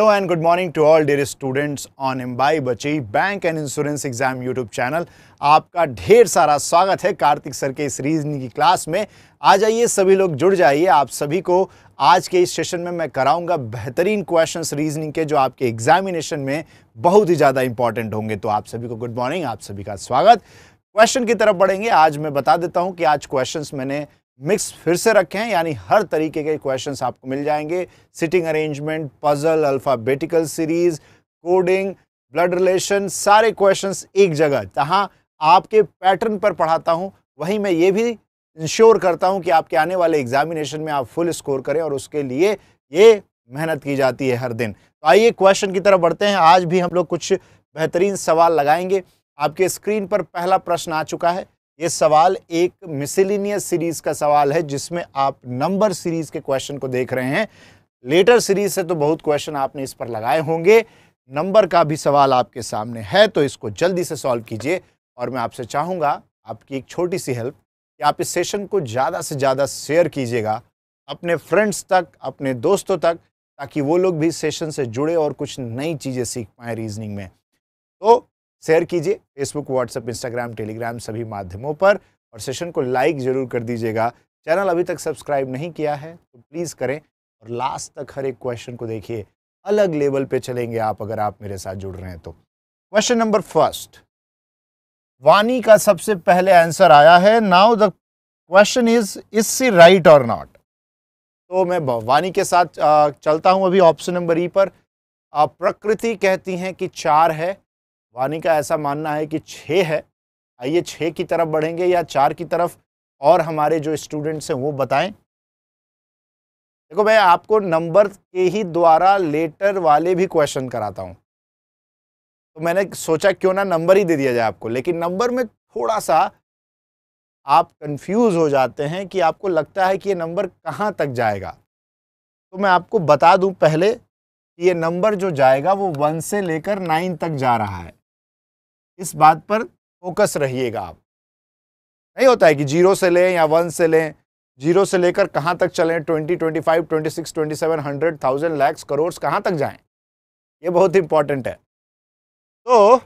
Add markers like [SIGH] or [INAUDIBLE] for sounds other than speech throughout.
Hello and good morning to all dear students on Imbai बची bank and insurance exam YouTube channel आपका ढेर सारा स्वागत है कार्तिक सर के इस रीजनिंग की क्लास में आ जाइए सभी लोग जुड़ जाइए आप सभी को आज के इस सेशन में मैं कराऊंगा बेहतरीन क्वेश्चंस रीजनिंग के जो आपके एग्जामिनेशन में बहुत ही ज़्यादा इंपॉर्टेंट होंगे तो आप सभी को गुड मॉर्निंग आप सभी का स्वागत क्वेश्चन की तरफ बढ़ेंगे आज मैं बता देता हूँ कि आज क्वेश्चन मैंने मिक्स फिर से रखे हैं यानी हर तरीके के क्वेश्चंस आपको मिल जाएंगे sitting arrangement puzzle alphabetical series coding blood relation सारे क्वेश्चंस एक जगह जहाँ आपके पैटर्न पर पढ़ाता हूँ वहीं मैं ये भी इंश्योर करता हूँ कि आपके आने वाले एग्जामिनेशन में आप फुल स्कोर करें और उसके लिए ये मेहनत की जाती है हर दिन तो आइए क्वेश्चन की तरफ बढ़ते हैं आज भी हम लोग कुछ बेहतरीन सवाल लगाएंगे आपके स्क्रीन पर पहला प्रश्न आ चुका है ये सवाल एक मिसेलिनियस सीरीज का सवाल है जिसमें आप नंबर सीरीज के क्वेश्चन को देख रहे हैं लेटर सीरीज से तो बहुत क्वेश्चन आपने इस पर लगाए होंगे नंबर का भी सवाल आपके सामने है तो इसको जल्दी से सॉल्व कीजिए और मैं आपसे चाहूँगा आपकी एक छोटी सी हेल्प कि आप इस सेशन को ज़्यादा से ज़्यादा शेयर कीजिएगा अपने फ्रेंड्स तक अपने दोस्तों तक ताकि वो लोग भी सेशन से जुड़े और कुछ नई चीज़ें सीख पाएँ रीजनिंग में तो शेयर कीजिए फेसबुक व्हाट्सएप इंस्टाग्राम टेलीग्राम सभी माध्यमों पर और सेशन को लाइक ज़रूर कर दीजिएगा चैनल अभी तक सब्सक्राइब नहीं किया है तो प्लीज़ करें और लास्ट तक हर एक क्वेश्चन को देखिए अलग लेवल पे चलेंगे आप अगर आप मेरे साथ जुड़ रहे हैं तो क्वेश्चन नंबर फर्स्ट वानी का सबसे पहले आंसर आया है now the question is is C right और नॉट तो मैं वानी के साथ चलता हूं अभी ऑप्शन नंबर ई पर प्रकृति कहती हैं कि चार है वानी का ऐसा मानना है कि छः है आइए छः की तरफ बढ़ेंगे या चार की तरफ और हमारे जो स्टूडेंट्स हैं वो बताएं देखो मैं आपको नंबर के ही द्वारा लेटर वाले भी क्वेश्चन कराता हूँ तो मैंने सोचा क्यों ना नंबर ही दे दिया जाए आपको लेकिन नंबर में थोड़ा सा आप कंफ्यूज हो जाते हैं कि आपको लगता है कि ये नंबर कहाँ तक जाएगा तो मैं आपको बता दूँ पहले कि ये नंबर जो जाएगा वो वन से लेकर नाइन तक जा रहा है इस बात पर फोकस रहिएगा आप नहीं होता है कि जीरो से लें या वन से लें जीरो से लेकर कहाँ तक चलें twenty twenty five twenty six twenty seven hundred thousand lakhs crore कहाँ तक जाएं ये बहुत इंपॉर्टेंट है तो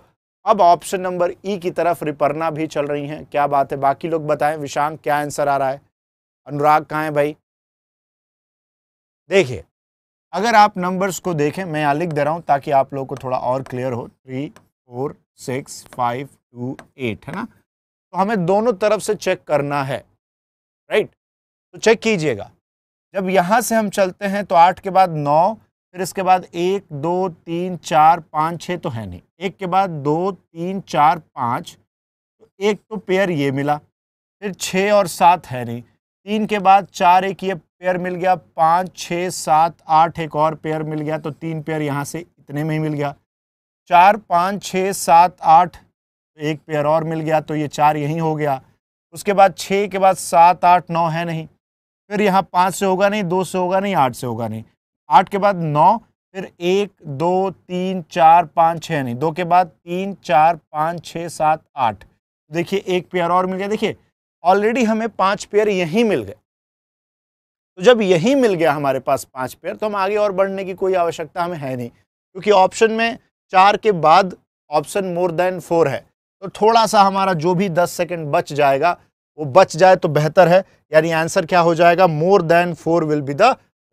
अब ऑप्शन नंबर ई की तरफ रिपर्ना भी चल रही हैं क्या बात है बाकी लोग बताएं विशांक क्या आंसर आ रहा है अनुराग कहाँ है भाई देखिए अगर आप नंबर्स को देखें मैं यहाँ लिख दे रहा हूँ ताकि आप लोग को थोड़ा और क्लियर हो three four six five two eight है ना तो हमें दोनों तरफ से चेक करना है राइट तो चेक कीजिएगा जब यहाँ से हम चलते हैं तो आठ के बाद नौ फिर इसके बाद एक दो तीन चार पाँच छः तो है नहीं एक के बाद दो तीन चार पाँच तो एक तो पेयर ये मिला फिर छः और सात है नहीं तीन के बाद चार एक ये पेयर मिल गया पाँच छः सात आठ एक और पेयर मिल गया तो तीन पेयर यहाँ से इतने में ही मिल गया चार पाँच छः सात आठ एक पेयर और मिल गया तो ये चार यहीं हो गया उसके बाद छः के बाद सात आठ नौ है नहीं फिर यहाँ पाँच से होगा नहीं दो से होगा नहीं आठ से होगा नहीं आठ के बाद नौ फिर एक दो तीन चार पाँच छः नहीं दो के बाद तीन चार पाँच छः सात आठ देखिए एक पेयर और मिल गया देखिए ऑलरेडी हमें पाँच पेयर यहीं मिल गए तो जब यहीं मिल गया हमारे पास पाँच पेयर तो हम आगे और बढ़ने की कोई आवश्यकता हमें है नहीं क्योंकि ऑप्शन में चार के बाद ऑप्शन मोर देन फोर है तो थोड़ा सा हमारा जो भी दस सेकेंड बच जाएगा वो बच जाए तो बेहतर है यानी आंसर क्या हो जाएगा more than four will be the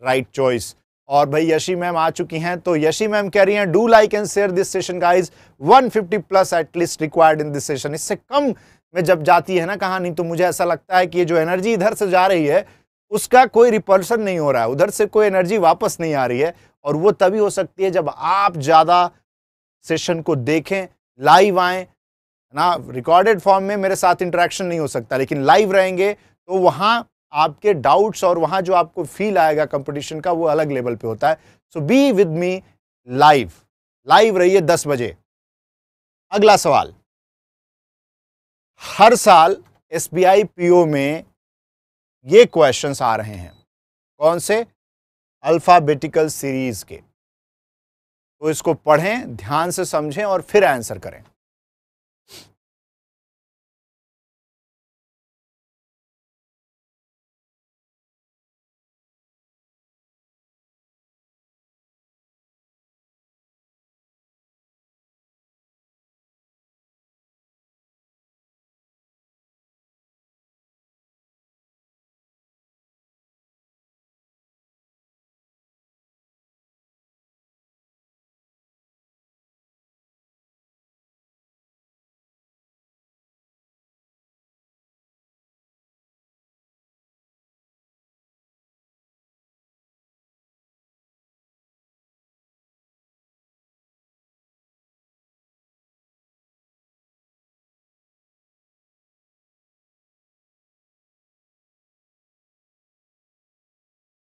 right choice और भाई यशी मैम आ चुकी हैं तो यशी मैम कह रही हैं do like and share this session guys 150 plus at least required in this session इससे कम में जब जाती है ना कहानी तो मुझे ऐसा लगता है कि ये जो एनर्जी इधर से जा रही है उसका कोई रिपल्सन नहीं हो रहा है उधर से कोई एनर्जी वापस नहीं आ रही है और वो तभी हो सकती है जब आप ज़्यादा सेशन को देखें लाइव आए ना रिकॉर्डेड फॉर्म में मेरे साथ इंटरेक्शन नहीं हो सकता लेकिन लाइव रहेंगे तो वहां आपके डाउट्स और वहां जो आपको फील आएगा कंपटीशन का वो अलग लेवल पे होता है so be with me live live रहिए दस बजे अगला सवाल हर साल S B I P O में ये क्वेश्चंस आ रहे हैं कौन से अल्फ़ाबेटिकल सीरीज़ के तो इसको पढ़ें ध्यान से समझें और फिर आंसर करें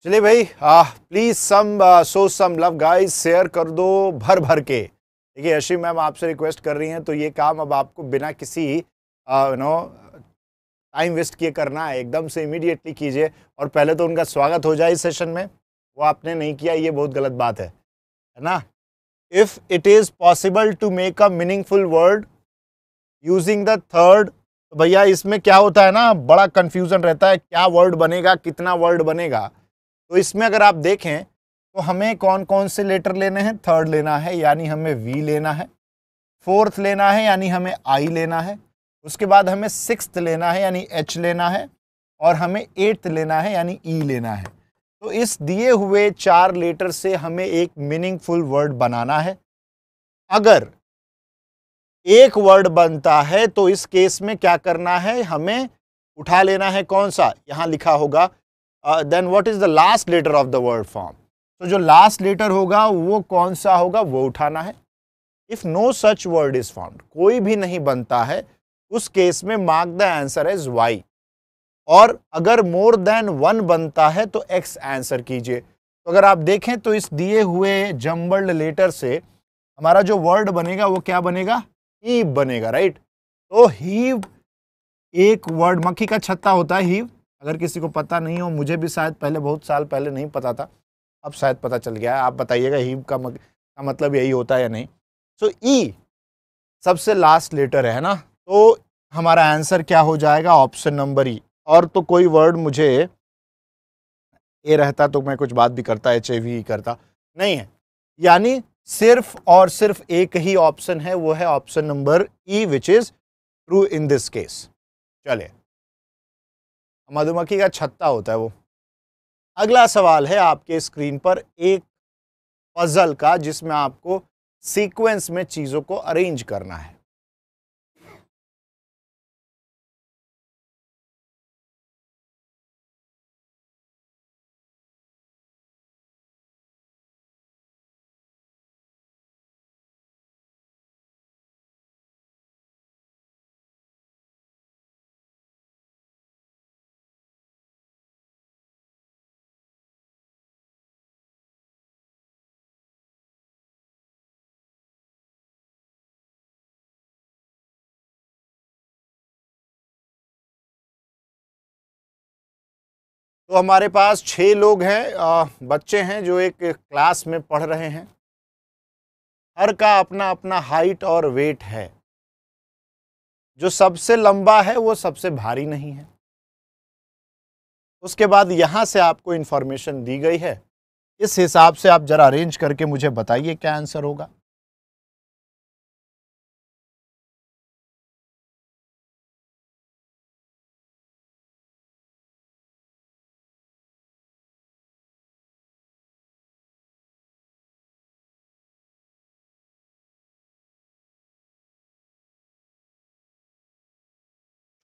चलिए भाई please some so some love guys share कर दो भर भर के देखिए यशी मैम आपसे रिक्वेस्ट कर रही हैं तो ये काम अब आपको बिना किसी यू नो टाइम वेस्ट किए करना है एकदम से इमीडिएटली कीजिए और पहले तो उनका स्वागत हो जाए इस सेशन में वो आपने नहीं किया ये बहुत गलत बात है है ना if it is possible to make a meaningful word using the third भैया इसमें क्या होता है ना बड़ा कन्फ्यूज़न रहता है क्या वर्ड बनेगा कितना वर्ड बनेगा तो इसमें अगर आप देखें तो हमें कौन कौन से लेटर लेने हैं थर्ड लेना है यानी हमें वी लेना है फोर्थ लेना है यानी हमें आई लेना है उसके बाद हमें सिक्स्थ लेना है यानी एच लेना है और हमें एट्थ लेना है यानी ई e लेना है तो इस दिए हुए चार लेटर से हमें एक मीनिंगफुल वर्ड बनाना है अगर एक वर्ड बनता है तो इस केस में क्या करना है हमें उठा लेना है कौन सा यहाँ लिखा होगा then what is the last letter of the word form तो जो लास्ट लेटर होगा वो कौन सा होगा वो उठाना है if no such word is found कोई भी नहीं बनता है उस केस में mark the answer as Y और अगर मोर देन वन बनता है तो एक्स आंसर कीजिए तो अगर आप देखें तो इस दिए हुए जम्बल्ड लेटर से हमारा जो वर्ड बनेगा वो क्या बनेगा हीव बनेगा राइट तो हीव एक वर्ड मक्खी का छत्ता होता है हीव अगर किसी को पता नहीं हो मुझे भी शायद पहले बहुत साल पहले नहीं पता था अब शायद पता चल गया है आप बताइएगा ही का, मग, का मतलब यही होता है या नहीं सो so, ई e सबसे लास्ट लेटर है ना तो हमारा आंसर क्या हो जाएगा ऑप्शन नंबर ई और तो कोई वर्ड मुझे ए रहता तो मैं कुछ बात भी करता एच ए वी करता नहीं है यानी सिर्फ और सिर्फ एक ही ऑप्शन है वो है option number E which is true in this case चले मधुमक्खी का छत्ता होता है वो अगला सवाल है आपके स्क्रीन पर एक पज़ल का जिसमें आपको सीक्वेंस में चीज़ों को अरेंज करना है तो हमारे पास छः लोग हैं बच्चे हैं जो एक क्लास में पढ़ रहे हैं हर का अपना अपना हाइट और वेट है जो सबसे लंबा है वो सबसे भारी नहीं है उसके बाद यहाँ से आपको इन्फॉर्मेशन दी गई है इस हिसाब से आप ज़रा अरेंज करके मुझे बताइए क्या आंसर होगा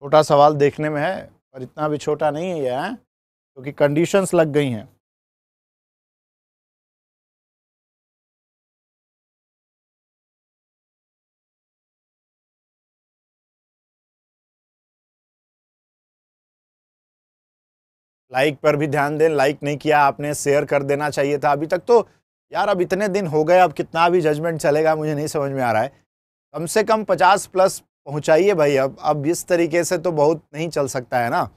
छोटा सवाल देखने में है पर इतना भी छोटा नहीं है यह क्योंकि तो कंडीशंस लग गई हैं लाइक पर भी ध्यान दें लाइक नहीं किया आपने शेयर कर देना चाहिए था अभी तक तो यार अब इतने दिन हो गए अब कितना भी जजमेंट चलेगा मुझे नहीं समझ में आ रहा है कम से कम पचास प्लस पहुँचाइए भाई अब अब इस तरीके से तो बहुत नहीं चल सकता है ना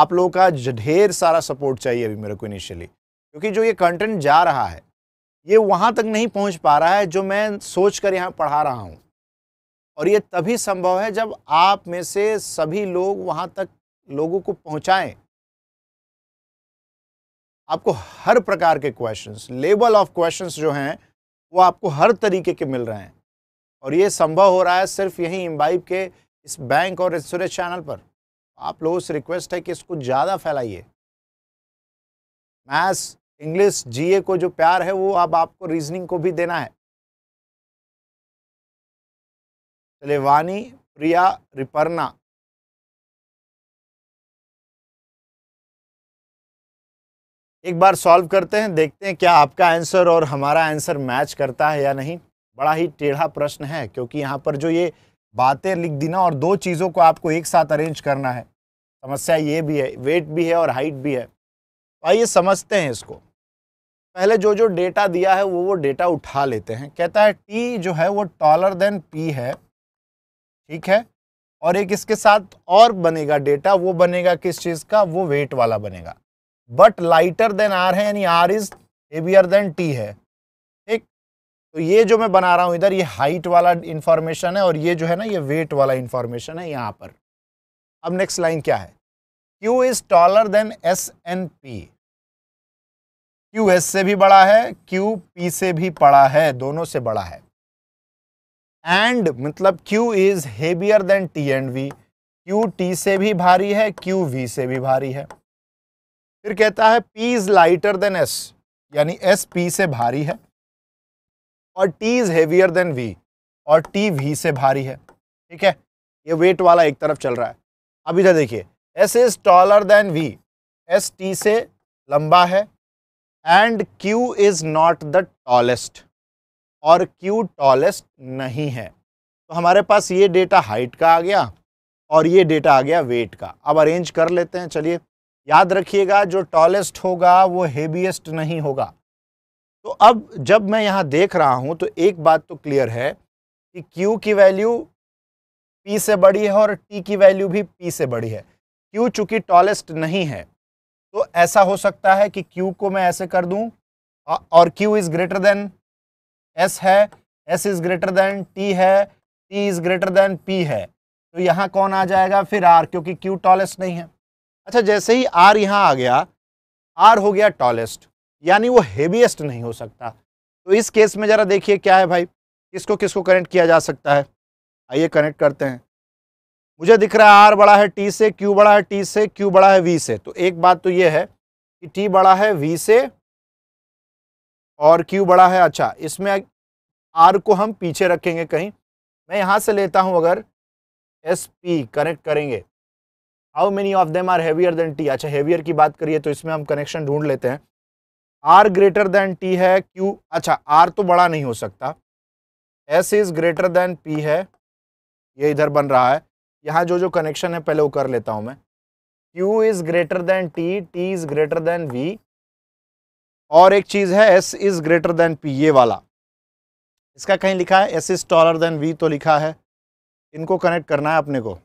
आप लोगों का ढेर सारा सपोर्ट चाहिए अभी मेरे को इनिशियली क्योंकि जो ये कंटेंट जा रहा है ये वहाँ तक नहीं पहुँच पा रहा है जो मैं सोच कर यहाँ पढ़ा रहा हूँ और ये तभी संभव है जब आप में से सभी लोग वहाँ तक लोगों को पहुँचाएँ आपको हर प्रकार के क्वेश्चंस लेवल ऑफ क्वेश्चंस जो हैं वो आपको हर तरीके के मिल रहे हैं और ये संभव हो रहा है सिर्फ यही इम्बाइब के इस बैंक और इंश्योरेंस चैनल पर आप लोगों से रिक्वेस्ट है कि इसको ज़्यादा फैलाइए मैथ्स इंग्लिश जीए को जो प्यार है वो अब आपको रीजनिंग को भी देना है चले वानी प्रिया रिपर्ना एक बार सॉल्व करते हैं देखते हैं क्या आपका आंसर और हमारा आंसर मैच करता है या नहीं बड़ा ही टेढ़ा प्रश्न है क्योंकि यहाँ पर जो ये बातें लिख दी ना और दो चीज़ों को आपको एक साथ अरेंज करना है समस्या ये भी है वेट भी है और हाइट भी है तो आइए समझते हैं इसको पहले जो जो डेटा दिया है वो वो डेटा उठा लेते हैं कहता है टी जो है वो टॉलर देन पी है ठीक है और एक इसके साथ और बनेगा डेटा वो बनेगा किस चीज़ का वो वेट वाला बनेगा बट लाइटर देन आर है यानी R is heavier than T है तो ये जो मैं बना रहा हूं इधर ये हाइट वाला इंफॉर्मेशन है और ये जो है ना ये वेट वाला इंफॉर्मेशन है यहां पर अब नेक्स्ट लाइन क्या है Q is taller than S and P Q S से भी बड़ा है क्यू पी से भी बड़ा है दोनों से बड़ा है एंड मतलब Q is heavier than T and V Q T से भी भारी है क्यू वी से भी भारी है फिर कहता है P is lighter than S यानी एस पी से भारी है और T is heavier than V और टी वी से भारी है ठीक है ये वेट वाला एक तरफ चल रहा है अब इधर देखिए S is taller than V S T से लंबा है and Q is not the tallest और क्यू टॉलेस्ट नहीं है तो हमारे पास ये डेटा हाइट का आ गया और ये डेटा आ गया वेट का अब अरेंज कर लेते हैं चलिए याद रखिएगा जो टॉलेस्ट होगा वो हेवीएस्ट नहीं होगा तो अब जब मैं यहाँ देख रहा हूँ तो एक बात तो क्लियर है कि Q की वैल्यू P से बड़ी है और T की वैल्यू भी P से बड़ी है Q चूँकि टॉलेस्ट नहीं है तो ऐसा हो सकता है कि Q को मैं ऐसे कर दूँ और Q is greater than S है S is greater than T है T is greater than P है तो यहाँ कौन आ जाएगा फिर R क्योंकि Q टॉलेस्ट नहीं है अच्छा जैसे ही R यहाँ आ गया R हो गया टॉलेस्ट यानी वो हेवीएस्ट नहीं हो सकता तो इस केस में ज़रा देखिए क्या है भाई किसको किसको कनेक्ट किया जा सकता है आइए कनेक्ट करते हैं मुझे दिख रहा है आर बड़ा है टी से क्यू बड़ा है टी से क्यू बड़ा है वी से तो एक बात तो ये है कि टी बड़ा है वी से और क्यू बड़ा है अच्छा इसमें आर को हम पीछे रखेंगे कहीं मैं यहाँ से लेता हूँ अगर एस पी कनेक्ट करेंगे how many of them are heavier than T अच्छा हैवियर की बात करिए तो इसमें हम कनेक्शन ढूंढ लेते हैं आर ग्रेटर देन टी है क्यू अच्छा आर तो बड़ा नहीं हो सकता S is greater than P है ये इधर बन रहा है यहाँ जो जो कनेक्शन है पहले वो कर लेता हूँ मैं Q is greater than T T is greater than V और एक चीज़ है S is greater than P ये वाला इसका कहीं लिखा है S is taller than V तो लिखा है इनको कनेक्ट करना है अपने को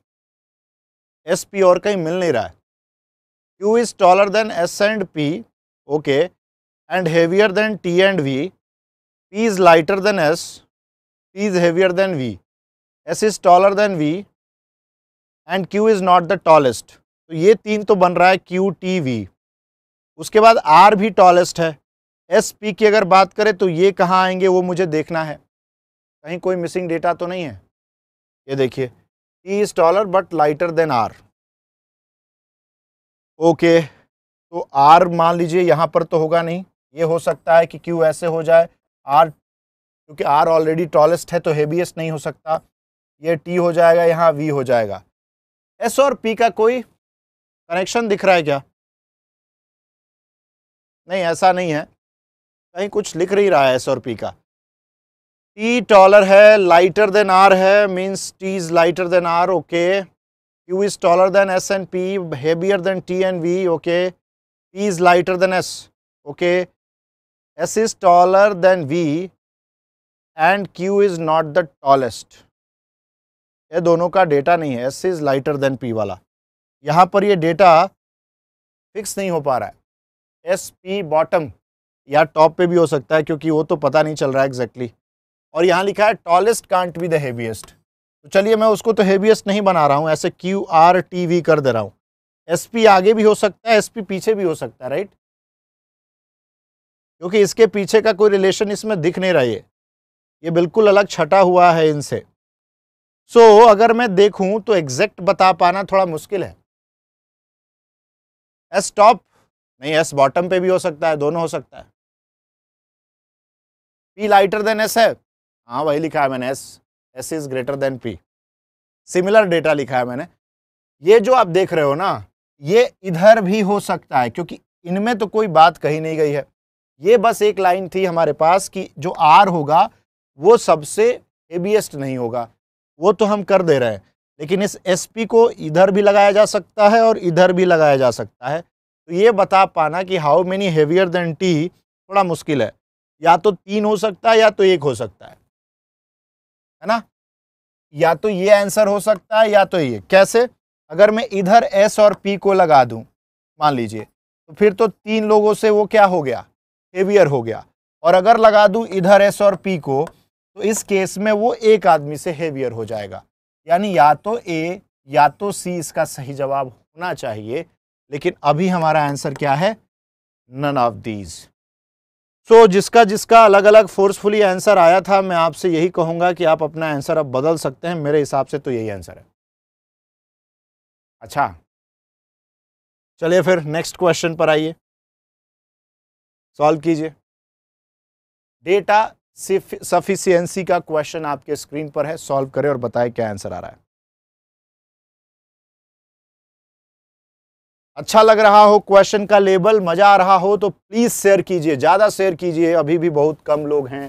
एस पी और कहीं मिल नहीं रहा है Q is taller than S and P okay and heavier than T and V, P is lighter than S, P is heavier than V, S is taller than V and Q is not the tallest. तो ये तीन तो बन रहा है Q, T, V. उसके बाद R भी tallest है एस पी की अगर बात करें तो ये कहाँ आएंगे वो मुझे देखना है कहीं कोई मिसिंग डेटा तो नहीं है ये देखिए T is taller but lighter than R okay तो आर मान लीजिए यहाँ पर तो होगा नहीं ये हो सकता है कि क्यू ऐसे हो जाए आर क्योंकि आर ऑलरेडी टॉलेस्ट है तो हेवीएस्ट नहीं हो सकता ये टी हो जाएगा यहाँ वी हो जाएगा एस और पी का कोई कनेक्शन दिख रहा है क्या नहीं ऐसा नहीं है कहीं कुछ लिख नहीं रहा है एस और पी का टी टॉलर है लाइटर देन आर है means T is lighter than R okay Q is taller than S and P heavier than T and V okay P is lighter than S okay S is taller than V and Q is not the tallest. ये दोनों का data नहीं है S is lighter than P वाला यहाँ पर ये data fix नहीं हो पा रहा है एस पी बॉटम या टॉप पे भी हो सकता है क्योंकि वो तो पता नहीं चल रहा है एग्जैक्टली exactly. और यहाँ लिखा है tallest can't be the heaviest तो चलिए मैं उसको तो हेवीएस्ट नहीं बना रहा हूँ ऐसे क्यू आर टी वी कर दे रहा हूँ एस पी आगे भी हो सकता है एस पी पीछे भी हो सकता है राइट क्योंकि इसके पीछे का कोई रिलेशन इसमें दिख नहीं रहा है ये बिल्कुल अलग छटा हुआ है इनसे सो so, अगर मैं देखूं तो एग्जैक्ट बता पाना थोड़ा मुश्किल है एस टॉप नहीं एस बॉटम पे भी हो सकता है दोनों हो सकता है पी लाइटर देन एस है हाँ वही लिखा है मैंने S S is greater than P similar data लिखा है मैंने ये जो आप देख रहे हो ना ये इधर भी हो सकता है क्योंकि इनमें तो कोई बात कही नहीं गई है ये बस एक लाइन थी हमारे पास कि जो आर होगा वो सबसे हेवीएस्ट नहीं होगा वो तो हम कर दे रहे हैं लेकिन इस एस को इधर भी लगाया जा सकता है और इधर भी लगाया जा सकता है तो ये बता पाना कि how many heavier than T थोड़ा मुश्किल है या तो तीन हो सकता है या तो एक हो सकता है है ना या तो ये आंसर हो सकता है या तो ये कैसे अगर मैं इधर एस और पी को लगा दूं मान लीजिए तो फिर तो तीन लोगों से वो क्या हो गया हेवियर हो गया और अगर लगा दूं इधर एस और पी को तो इस केस में वो एक आदमी से हेवियर हो जाएगा यानी या तो ए या तो सी इसका सही जवाब होना चाहिए लेकिन अभी हमारा आंसर क्या है नन ऑफ दीज सो जिसका जिसका अलग अलग फोर्सफुली आंसर आया था मैं आपसे यही कहूंगा कि आप अपना आंसर अब बदल सकते हैं मेरे हिसाब से तो यही आंसर है अच्छा चलिए फिर नेक्स्ट क्वेश्चन पर आइए सॉल्व कीजिए डेटा सफिशियंसी का क्वेश्चन आपके स्क्रीन पर है सॉल्व करें और बताएं क्या आंसर आ रहा है अच्छा लग रहा हो क्वेश्चन का लेबल मज़ा आ रहा हो तो प्लीज़ शेयर कीजिए ज़्यादा शेयर कीजिए अभी भी बहुत कम लोग हैं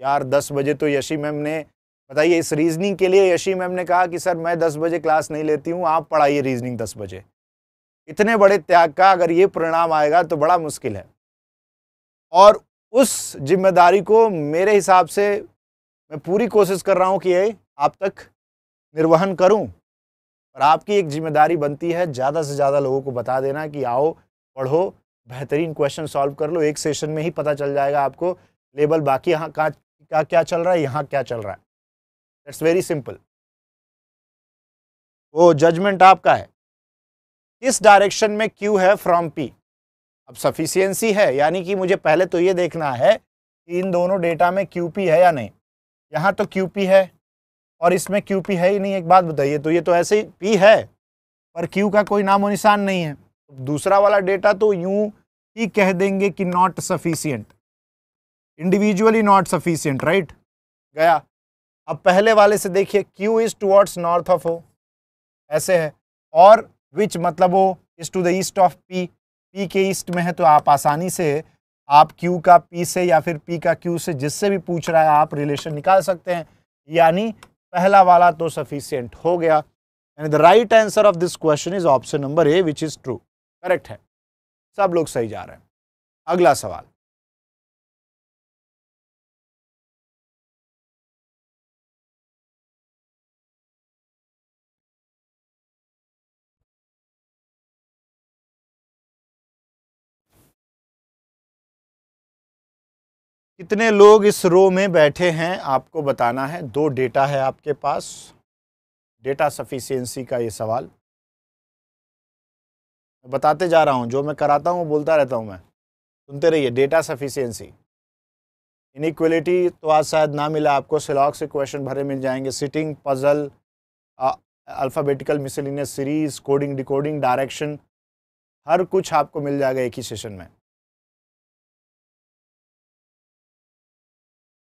यार दस बजे तो यशी मैम ने बताइए इस रीजनिंग के लिए यशी मैम ने कहा कि सर मैं दस बजे क्लास नहीं लेती हूँ आप पढ़ाइए रीजनिंग दस बजे इतने बड़े त्याग का अगर ये परिणाम आएगा तो बड़ा मुश्किल है और उस जिम्मेदारी को मेरे हिसाब से मैं पूरी कोशिश कर रहा हूँ कि ये आप तक निर्वहन करूँ और आपकी एक जिम्मेदारी बनती है ज़्यादा से ज़्यादा लोगों को बता देना कि आओ पढ़ो बेहतरीन क्वेश्चन सॉल्व कर लो एक सेशन में ही पता चल जाएगा आपको लेबल बाकी यहाँ का क्या क्या चल रहा है यहाँ क्या चल रहा है इट्स वेरी सिंपल वो जजमेंट आपका है किस डायरेक्शन में क्यू है फ्रॉम पी अब सफिशियंसी है यानी कि मुझे पहले तो ये देखना है कि इन दोनों डेटा में क्यू है या नहीं यहाँ तो क्यू है और इसमें क्यू है ही नहीं एक बात बताइए तो ये तो ऐसे ही पी है पर क्यू का कोई नामो निशान नहीं है दूसरा वाला डेटा तो यूं ही कह देंगे कि not sufficient individually not sufficient right गया अब पहले वाले से देखिए Q is towards north of O ऐसे है और विच मतलब O is to the east of P P के ईस्ट में है तो आप आसानी से आप क्यू का पी से या फिर पी का क्यू से जिससे भी पूछ रहा है आप रिलेशन निकाल सकते हैं यानी पहला वाला तो सफिशियंट हो गया यानी the right answer of this question is option number A which is true correct है सब लोग सही जा रहे हैं अगला सवाल कितने लोग इस रो में बैठे हैं आपको बताना है दो डेटा है आपके पास डेटा सफिशियंसी का ये सवाल मैं बताते जा रहा हूँ जो मैं कराता हूँ वो बोलता रहता हूँ मैं सुनते रहिए डेटा सफिशियंसी इनिक्वलिटी तो आज शायद ना मिला आपको सिलॉक से क्वेश्चन भरे मिल जाएंगे sitting puzzle alphabetical miscellaneous series coding decoding direction हर कुछ आपको मिल जाएगा एक ही सेशन में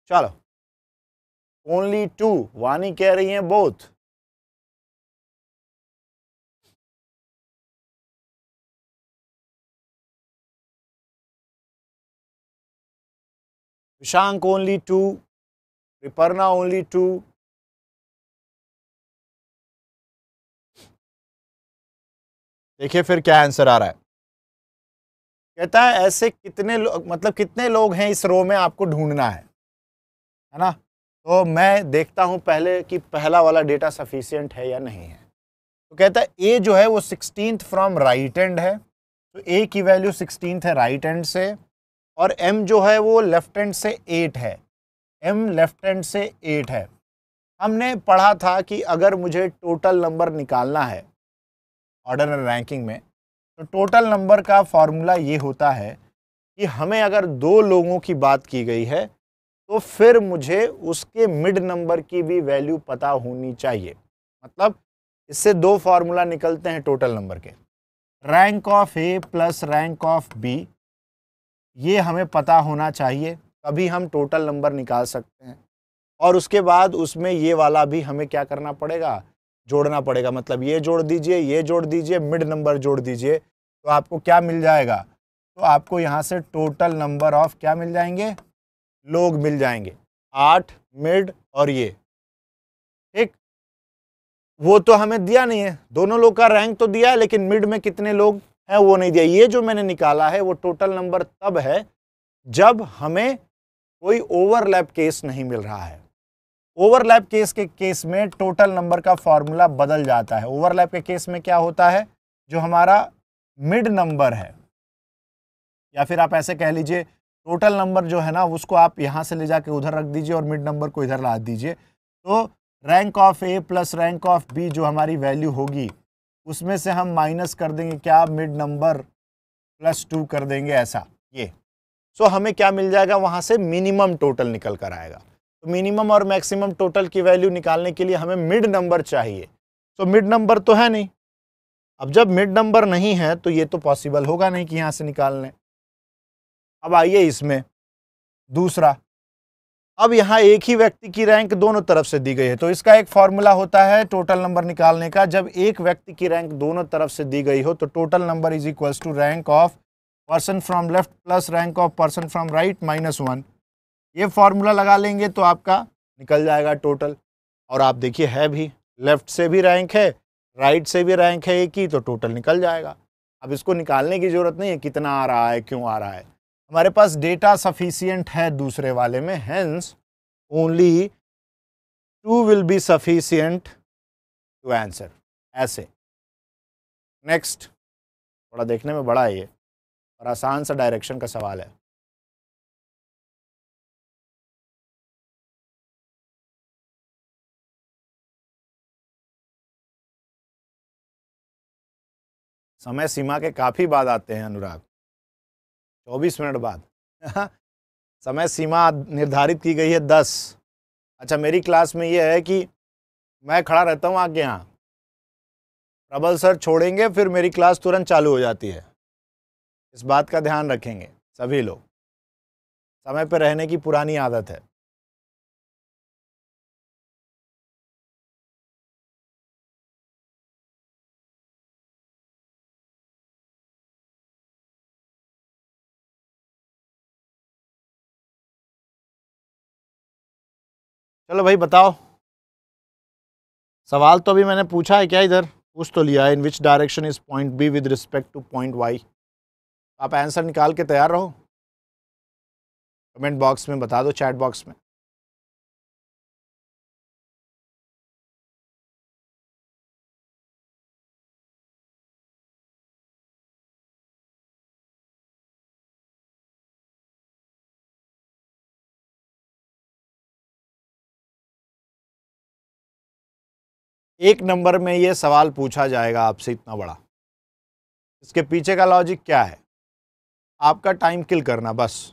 चलो ओनली टू वानी कह रही है both Vishank only two Riparna only two देखिए फिर क्या आंसर आ रहा है कहता है ऐसे कितने लोग मतलब कितने लोग हैं इस रो में आपको ढूंढना है है ना तो मैं देखता हूँ पहले कि पहला वाला डेटा सफिशियंट है या नहीं है तो कहता है ए जो है वो सिक्सटीन फ्रॉम राइट एंड है तो ए की वैल्यू सिक्सटीन है राइट एंड से और एम जो है वो लेफ्ट एंड से एट है एम लेफ्ट एंड से एट है हमने पढ़ा था कि अगर मुझे टोटल नंबर निकालना है ऑर्डर रैंकिंग में तो टोटल नंबर का फॉर्मूला ये होता है कि हमें अगर दो लोगों की बात की गई है तो फिर मुझे उसके मिड नंबर की भी वैल्यू पता होनी चाहिए मतलब इससे दो फार्मूला निकलते हैं टोटल नंबर के rank of A plus rank of B ये हमें पता होना चाहिए तभी हम टोटल नंबर निकाल सकते हैं और उसके बाद उसमें ये वाला भी हमें क्या करना पड़ेगा जोड़ना पड़ेगा मतलब ये जोड़ दीजिए ये जोड़ दीजिए मिड नंबर जोड़ दीजिए तो आपको क्या मिल जाएगा तो आपको यहाँ से टोटल नंबर ऑफ क्या मिल जाएंगे लोग मिल जाएंगे आठ मिड और ये ठीक वो तो हमें दिया नहीं है दोनों लोग का रैंक तो दिया है लेकिन मिड में कितने लोग हैं वो नहीं दिया ये जो मैंने निकाला है वो टोटल नंबर तब है जब हमें कोई ओवरलैप केस नहीं मिल रहा है ओवरलैप केस के केस में टोटल नंबर का फॉर्मूला बदल जाता है ओवरलैप के केस में क्या होता है जो हमारा मिड नंबर है या फिर आप ऐसे कह लीजिए टोटल नंबर जो है ना उसको आप यहाँ से ले जाके उधर रख दीजिए और मिड नंबर को इधर ला दीजिए तो rank of A plus rank of B जो हमारी वैल्यू होगी उसमें से हम माइनस कर देंगे क्या मिड नंबर प्लस टू कर देंगे ऐसा ये सो so, हमें क्या मिल जाएगा वहाँ से मिनिमम टोटल निकल कर आएगा तो मिनिमम और मैक्सिमम टोटल की वैल्यू निकालने के लिए हमें मिड नंबर चाहिए सो मिड नंबर तो है नहीं अब जब मिड नंबर नहीं है तो ये तो पॉसिबल होगा नहीं कि यहाँ से निकाल लें अब आइए इसमें दूसरा अब यहाँ एक ही व्यक्ति की रैंक दोनों तरफ से दी गई है तो इसका एक फॉर्मूला होता है टोटल नंबर निकालने का जब एक व्यक्ति की रैंक दोनों तरफ से दी गई हो तो total number is equals to rank of person from left plus rank of person from right minus one ये फॉर्मूला लगा लेंगे तो आपका निकल जाएगा टोटल और आप देखिए है भी लेफ्ट से भी रैंक है राइट से भी रैंक है एक ही तो टोटल निकल जाएगा अब इसको निकालने की ज़रूरत नहीं है कितना आ रहा है क्यों आ रहा है हमारे पास डेटा सफिशियंट है दूसरे वाले में hence only two will be sufficient to answer ऐसे नेक्स्ट थोड़ा देखने में बड़ा है ये और आसान सा डायरेक्शन का सवाल है समय सीमा के काफ़ी बाद आते हैं अनुराग चौबीस मिनट बाद समय सीमा निर्धारित की गई है दस अच्छा मेरी क्लास में ये है कि मैं खड़ा रहता हूँ आगे यहाँ प्रबल सर छोड़ेंगे फिर मेरी क्लास तुरंत चालू हो जाती है इस बात का ध्यान रखेंगे सभी लोग समय पर रहने की पुरानी आदत है चलो भाई बताओ सवाल तो अभी मैंने पूछा है क्या इधर पूछ तो लिया है in which direction is point B with respect to point Y आप आंसर निकाल के तैयार रहो कमेंट बॉक्स में बता दो चैट बॉक्स में एक नंबर में ये सवाल पूछा जाएगा आपसे इतना बड़ा इसके पीछे का लॉजिक क्या है आपका टाइम किल करना बस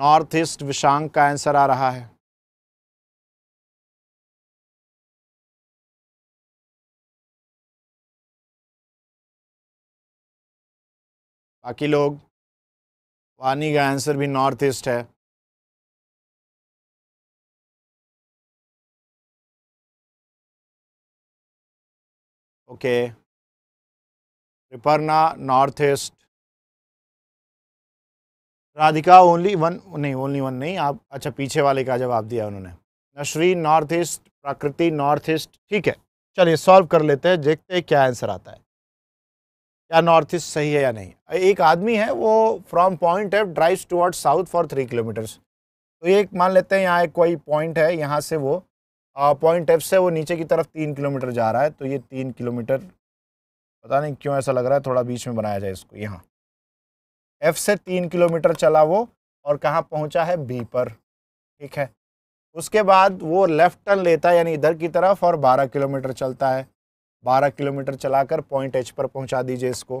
नॉर्थ ईस्ट विशांग का आंसर आ रहा है बाकी लोग वानी का आंसर भी नॉर्थ ईस्ट है okay, Riparna northeast, Radhika only one नहीं ओनली वन नहीं आप अच्छा पीछे वाले का जवाब दिया उन्होंने Nashri north east Prakriti north east ठीक है चलिए सॉल्व कर लेते हैं देखते हैं क्या आंसर आता है क्या नॉर्थ ईस्ट सही है या नहीं एक आदमी है वो फ्रॉम पॉइंट है drive towards south for three kilometres तो ये मान लेते हैं यहाँ एक कोई पॉइंट है यहाँ से वो पॉइंट एफ से वो नीचे की तरफ तीन किलोमीटर जा रहा है तो ये तीन किलोमीटर पता नहीं क्यों ऐसा लग रहा है थोड़ा बीच में बनाया जाए इसको यहाँ एफ से तीन किलोमीटर चला वो और कहाँ पहुँचा है बी पर ठीक है उसके बाद वो लेफ़्ट टर्न लेता है यानी इधर की तरफ और 12 किलोमीटर चलता है 12 किलोमीटर चलाकर पॉइंट एच पर पहुंचा दीजिए इसको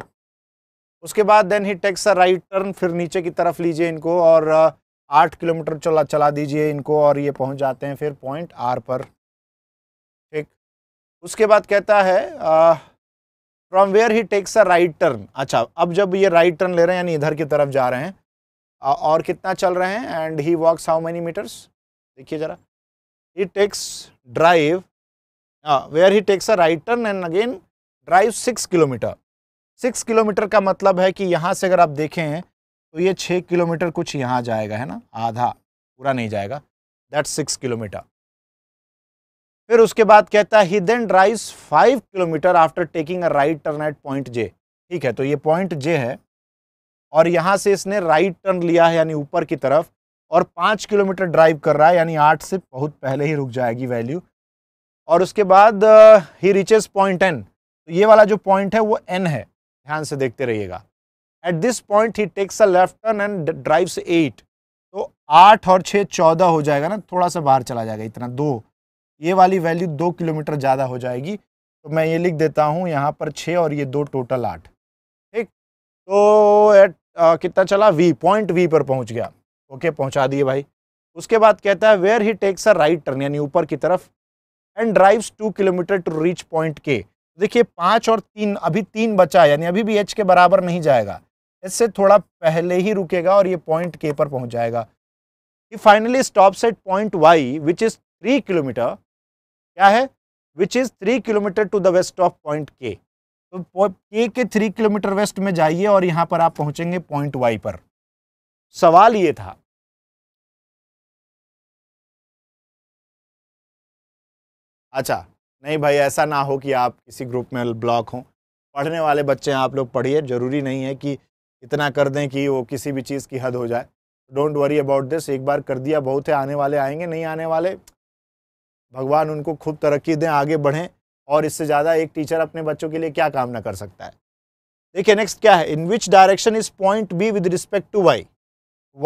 उसके बाद then he takes a right turn फिर नीचे की तरफ लीजिए इनको और आठ किलोमीटर चला चला दीजिए इनको और ये पहुंच जाते हैं फिर पॉइंट आर पर ठीक उसके बाद कहता है from where he takes a right turn अच्छा अब जब ये राइट टर्न ले रहे हैं यानी इधर की तरफ जा रहे हैं आ, और कितना चल रहे हैं and he walks how many metres देखिए ज़रा he takes drive where he takes a right turn and again drive six kilometre six kilometre का मतलब है कि यहाँ से अगर आप देखें तो ये छः किलोमीटर कुछ यहाँ जाएगा है ना आधा पूरा नहीं जाएगा दैट सिक्स किलोमीटर फिर उसके बाद कहता है he then drive five kilometre after taking a right turn at point J ठीक है तो ये पॉइंट जे है और यहाँ से इसने राइट टर्न लिया है यानी ऊपर की तरफ और पाँच किलोमीटर ड्राइव कर रहा है यानी आठ से बहुत पहले ही रुक जाएगी वैल्यू और उसके बाद ही रिचेज पॉइंट एन तो ये वाला जो पॉइंट है वो एन है ध्यान से देखते रहिएगा at this point he takes a left turn and drives eight तो आठ और छः चौदह हो जाएगा ना थोड़ा सा बाहर चला जाएगा इतना दो ये वाली वैल्यू दो किलोमीटर ज़्यादा हो जाएगी तो मैं ये लिख देता हूँ यहाँ पर छः और ये दो टोटल आठ ठीक तो एट कितना चला वी पॉइंट वी पर पहुँच गया ओके पहुँचा दिए भाई उसके बाद कहता है where he takes a right turn यानी ऊपर की तरफ and drives two kilometre to reach point K देखिए पाँच और तीन अभी तीन बचा यानी अभी भी एच के बराबर नहीं जाएगा इससे थोड़ा पहले ही रुकेगा और ये पॉइंट के पर पहुंच जाएगा finally stop set point Y which is three kilometre क्या है which is three kilometre to the west of point K तो के के थ्री किलोमीटर वेस्ट में जाइए और यहां पर आप पहुंचेंगे पॉइंट वाई पर सवाल ये था अच्छा नहीं भाई ऐसा ना हो कि आप किसी ग्रुप में ब्लॉक हो पढ़ने वाले बच्चे हैं आप लोग पढ़िए ज़रूरी नहीं है कि इतना कर दें कि वो किसी भी चीज़ की हद हो जाए डोंट वरी अबाउट दिस एक बार कर दिया बहुत है आने वाले आएंगे नहीं आने वाले भगवान उनको खूब तरक्की दें आगे बढ़ें और इससे ज़्यादा एक टीचर अपने बच्चों के लिए क्या काम ना कर सकता है देखिए नेक्स्ट क्या है in which direction is point B with respect to Y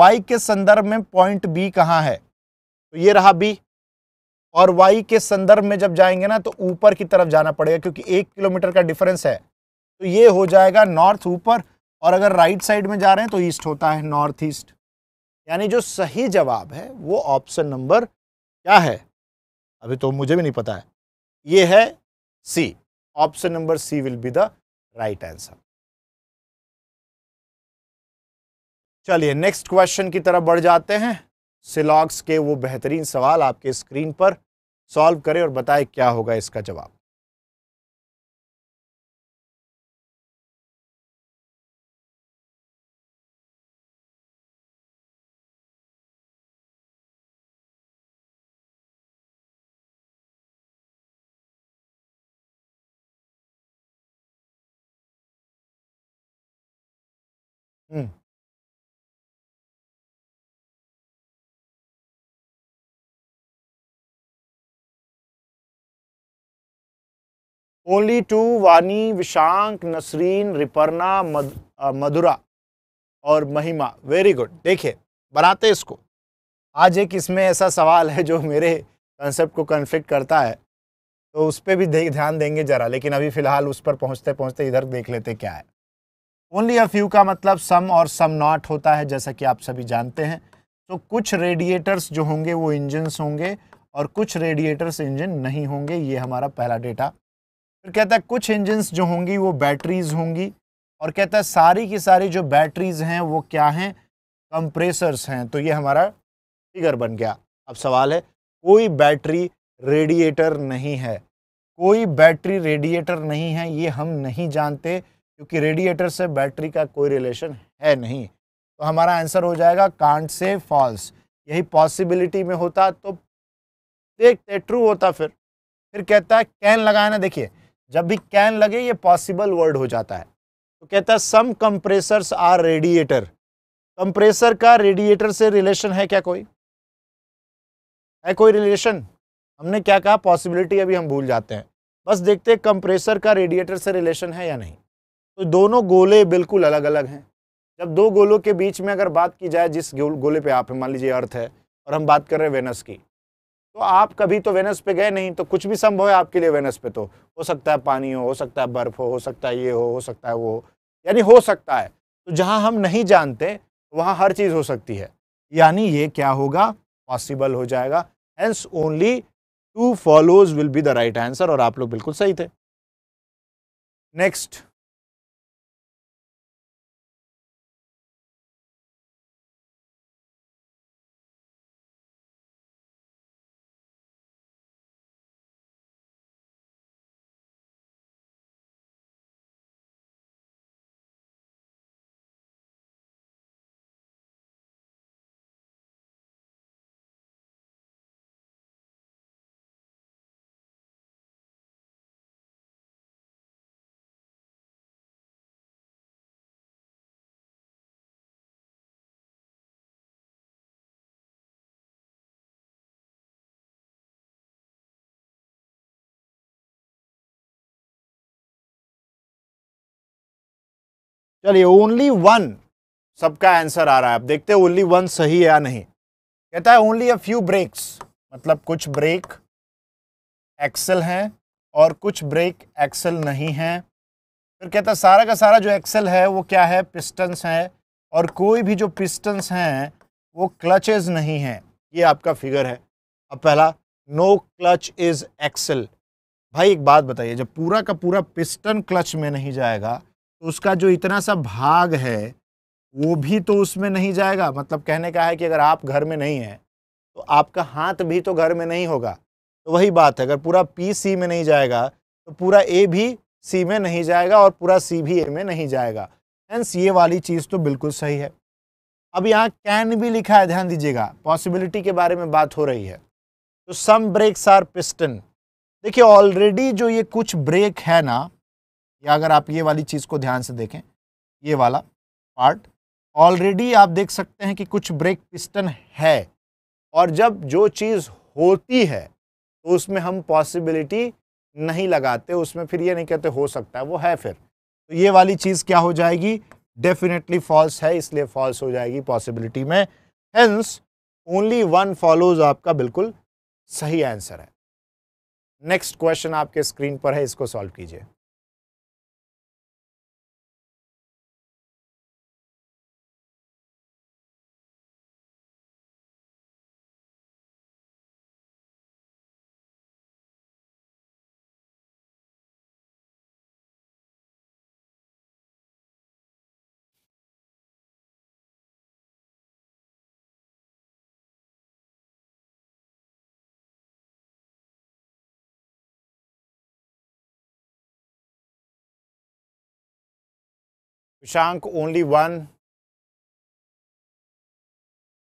Y के संदर्भ में पॉइंट बी कहाँ है तो ये रहा बी और वाई के संदर्भ में जब जाएंगे ना तो ऊपर की तरफ जाना पड़ेगा क्योंकि एक किलोमीटर का डिफरेंस है तो ये हो जाएगा नॉर्थ ऊपर और अगर राइट साइड में जा रहे हैं तो ईस्ट होता है नॉर्थ ईस्ट यानी जो सही जवाब है वो ऑप्शन नंबर क्या है अभी तो मुझे भी नहीं पता है ये है C option number C will be the right answer चलिए नेक्स्ट क्वेश्चन की तरफ बढ़ जाते हैं सिलॉक्स के वो बेहतरीन सवाल आपके स्क्रीन पर सॉल्व करें और बताएं क्या होगा इसका जवाब ओनली टू वानी विशांक नसरीन रिपर्ना मद, मधुरा और महिमा वेरी गुड देखिए बनाते इसको आज एक इसमें ऐसा सवाल है जो मेरे कंसेप्ट को कन्फ्लिक्ट करता है तो उस पर भी ध्यान देंगे ज़रा लेकिन अभी फ़िलहाल उस पर पहुँचते पहुँचते इधर देख लेते क्या है ओनली अ फ्यू का मतलब सम और सम नॉट होता है जैसा कि आप सभी जानते हैं तो कुछ रेडिएटर्स जो होंगे वो इंजन्स होंगे और कुछ रेडिएटर्स इंजन नहीं होंगे ये हमारा पहला डेटा फिर कहता है कुछ इंजन्स जो होंगी वो बैटरीज होंगी और कहता है सारी की सारी जो बैटरीज हैं वो क्या हैं कंप्रेसर्स हैं तो ये हमारा फिगर बन गया अब सवाल है कोई बैटरी रेडिएटर नहीं है कोई बैटरी रेडिएटर नहीं है ये हम नहीं जानते क्योंकि रेडिएटर से बैटरी का कोई रिलेशन है नहीं तो हमारा आंसर हो जाएगा कांट से फॉल्स यही पॉसिबिलिटी में होता तो देखते ट्रू होता फिर फिर कहता है कैन लगाना देखिए जब भी कैन लगे ये पॉसिबल वर्ड हो जाता है तो कहता है some compressors are radiator compressor का रेडिएटर से रिलेशन है क्या कोई है कोई रिलेशन हमने क्या कहा पॉसिबिलिटी अभी हम भूल जाते हैं बस देखते हैं कंप्रेसर का रेडिएटर से रिलेशन है या नहीं तो दोनों गोले बिल्कुल अलग अलग हैं जब दो गोलों के बीच में अगर बात की जाए जिस गोले पे आप मान लीजिए अर्थ है और हम बात कर रहे हैं वेनस की तो आप कभी तो वेनस पे गए नहीं तो कुछ भी संभव है आपके लिए वेनस पे तो हो सकता है पानी हो हो सकता है बर्फ हो हो सकता है ये हो हो सकता है वो हो यानी हो सकता है तो जहां हम नहीं जानते वहां हर चीज़ हो सकती है यानी ये क्या होगा पॉसिबल हो जाएगा hence only two follows will be the right answer और आप लोग बिल्कुल सही थे नेक्स्ट चलिए ओनली वन सबका आंसर आ रहा है आप देखते हैं ओनली वन सही है या नहीं कहता है ओनली अ फ्यू ब्रेक्स मतलब कुछ ब्रेक एक्सेल हैं और कुछ ब्रेक एक्सेल नहीं हैं फिर कहता है सारा का सारा जो एक्सेल है वो क्या है पिस्टन्स हैं और कोई भी जो पिस्टन्स हैं वो क्लचेज नहीं हैं ये आपका फिगर है अब पहला नो क्लच इज़ एक्सेल भाई एक बात बताइए जब पूरा का पूरा पिस्टन क्लच में नहीं जाएगा तो उसका जो इतना सा भाग है वो भी तो उसमें नहीं जाएगा मतलब कहने का है कि अगर आप घर में नहीं हैं तो आपका हाथ भी तो घर में नहीं होगा तो वही बात है अगर पूरा पी सी में नहीं जाएगा तो पूरा ए भी सी में नहीं जाएगा और पूरा सी भी ए में नहीं जाएगा एंस ये वाली चीज़ तो बिल्कुल सही है अब यहाँ कैन भी लिखा है ध्यान दीजिएगा पॉसिबिलिटी के बारे में बात हो रही है तो सम ब्रेक्स आर पिस्टन देखिए ऑलरेडी जो ये कुछ ब्रेक है ना या अगर आप ये वाली चीज़ को ध्यान से देखें ये वाला पार्ट ऑलरेडी आप देख सकते हैं कि कुछ ब्रेक पिस्टन है और जब जो चीज़ होती है तो उसमें हम पॉसिबिलिटी नहीं लगाते उसमें फिर ये नहीं कहते हो सकता है वो है फिर तो ये वाली चीज़ क्या हो जाएगी डेफिनेटली फॉल्स है इसलिए फॉल्स हो जाएगी पॉसिबिलिटी में हेंस ओनली वन फॉलोज आपका बिल्कुल सही आंसर है नेक्स्ट क्वेश्चन आपके स्क्रीन पर है इसको सॉल्व कीजिए Vishank only one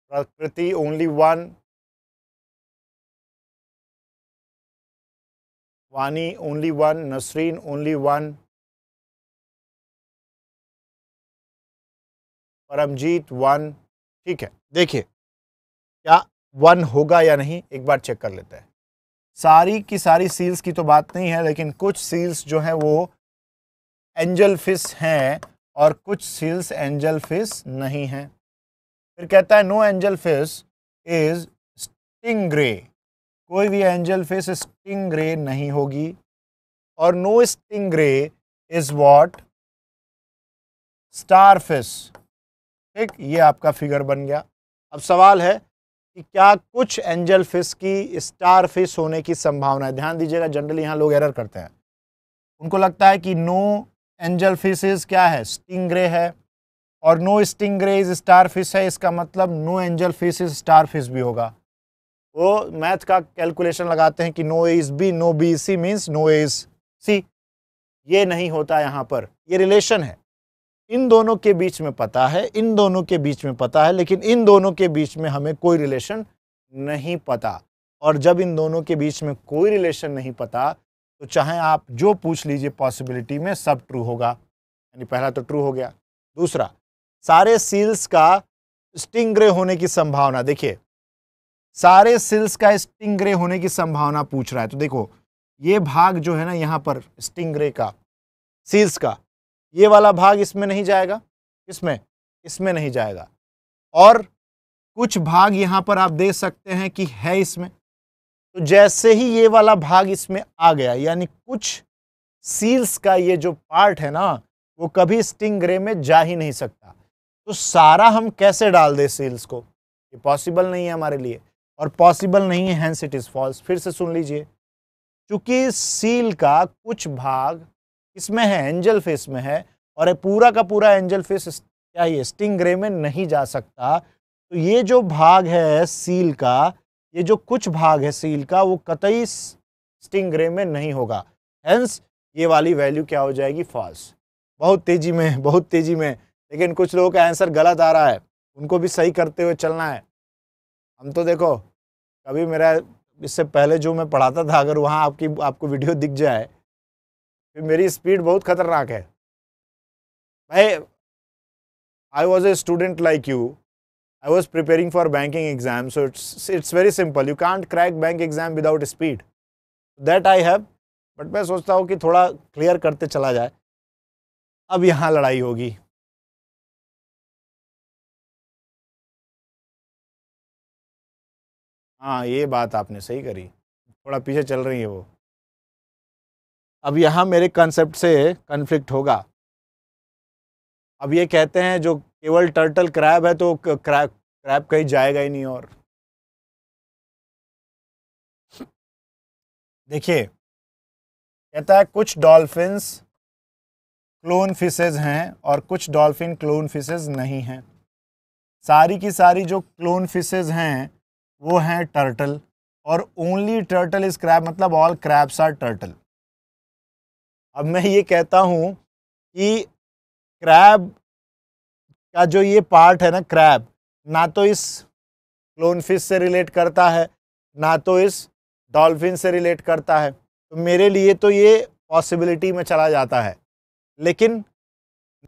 Prakriti only one Vani only one Nasrin only one Paramjit one ठीक है देखिए क्या वन होगा या नहीं एक बार चेक कर लेते हैं सारी की सारी सील्स की तो बात नहीं है लेकिन कुछ सील्स जो हैं वो एंजल फिश हैं और कुछ सील्स एंजल फिश नहीं हैं फिर कहता है no angel fish is stingray कोई भी एंजल फिश स्टिंग ग्रे नहीं होगी और no stingray is what starfish ठीक ये आपका फिगर बन गया अब सवाल है कि क्या कुछ एंजल फिश की स्टार फिश होने की संभावना है ध्यान दीजिएगा जनरली यहाँ लोग एरर करते हैं उनको लगता है कि नो एंजल फिशेज क्या है स्टिंगरे है और no stingray is starfish है इसका मतलब no angel fish is starfish भी होगा वो मैथ का कैलकुलेशन लगाते हैं कि no is B no B C means no is C ये नहीं होता यहाँ पर ये रिलेशन है इन दोनों के बीच में पता है इन दोनों के बीच में पता है लेकिन इन दोनों के बीच में हमें कोई रिलेशन नहीं पता और जब इन दोनों के बीच में कोई रिलेशन नहीं पता तो चाहे आप जो पूछ लीजिए पॉसिबिलिटी में सब ट्रू होगा यानी पहला तो ट्रू हो गया दूसरा सारे सील्स का स्टिंगरे होने की संभावना देखिए सारे सील्स का स्टिंगरे होने की संभावना पूछ रहा है तो देखो ये भाग जो है ना यहाँ पर स्टिंग्रे का सील्स का ये वाला भाग इसमें नहीं जाएगा इसमें इसमें नहीं जाएगा और कुछ भाग यहाँ पर आप देख सकते हैं कि है इसमें तो जैसे ही ये वाला भाग इसमें आ गया यानी कुछ सील्स का ये जो पार्ट है ना वो कभी स्टिंग ग्रे में जा ही नहीं सकता तो सारा हम कैसे डाल दें सील्स को ये पॉसिबल नहीं है हमारे लिए और पॉसिबल नहीं है हैंस इट इज़ फॉल्स फिर से सुन लीजिए क्योंकि सील का कुछ भाग इसमें है एंजल फेस में है और पूरा का पूरा एंजल फेस क्या ये स्टिंग ग्रे में नहीं जा सकता तो ये जो भाग है सील का ये जो कुछ भाग है सील का वो कतई स्टिंग रे में नहीं होगा हेंस ये वाली वैल्यू क्या हो जाएगी फॉल्स बहुत तेज़ी में बहुत तेज़ी में लेकिन कुछ लोगों का आंसर गलत आ रहा है उनको भी सही करते हुए चलना है हम तो देखो कभी मेरा इससे पहले जो मैं पढ़ाता था अगर वहाँ आपकी आपको वीडियो दिख जाए तो मेरी स्पीड बहुत खतरनाक है भाई I was a student like you I was preparing for banking exam, so it's, it's very simple. You can't crack bank exam without speed. That I have, but मैं सोचता हूँ कि थोड़ा clear करते चला जाए अब यहाँ लड़ाई होगी हाँ ये बात आपने सही करी थोड़ा पीछे चल रही है वो अब यहाँ मेरे कंसेप्ट से कन्फ्लिक्ट होगा अब ये कहते हैं जो केवल टर्टल क्रैब है तो क्रैब क्रैब कहीं जाएगा ही नहीं और देखिए कहता है कुछ डॉल्फिन्स क्लोन फिशेज हैं और कुछ डॉल्फिन क्लोन फिशेज नहीं हैं सारी की सारी जो क्लोन फिशेज हैं वो हैं टर्टल और ओनली टर्टल इज क्रैब मतलब ऑल क्रैब्स आर टर्टल अब मैं ये कहता हूँ कि क्रैब का जो ये पार्ट है ना क्रैब ना तो इस क्लोन फिश से रिलेट करता है ना तो इस डॉल्फिन से रिलेट करता है तो मेरे लिए तो ये पॉसिबिलिटी में चला जाता है लेकिन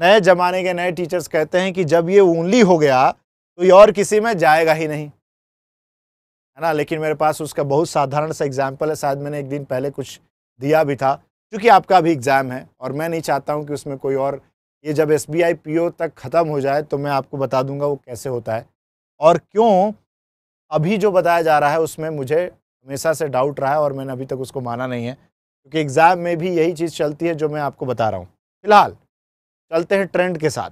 नए ज़माने के नए टीचर्स कहते हैं कि जब ये ओनली हो गया तो ये और किसी में जाएगा ही नहीं है ना लेकिन मेरे पास उसका बहुत साधारण सा एग्जाम्पल है शायद मैंने एक दिन पहले कुछ दिया भी था क्योंकि आपका भी एग्ज़ाम है और मैं नहीं चाहता हूँ कि उसमें कोई और ये जब S B I P O तक ख़त्म हो जाए तो मैं आपको बता दूंगा वो कैसे होता है और क्यों अभी जो बताया जा रहा है उसमें मुझे हमेशा से डाउट रहा है और मैंने अभी तक उसको माना नहीं है क्योंकि एग्ज़ाम में भी यही चीज़ चलती है जो मैं आपको बता रहा हूँ फिलहाल चलते हैं ट्रेंड के साथ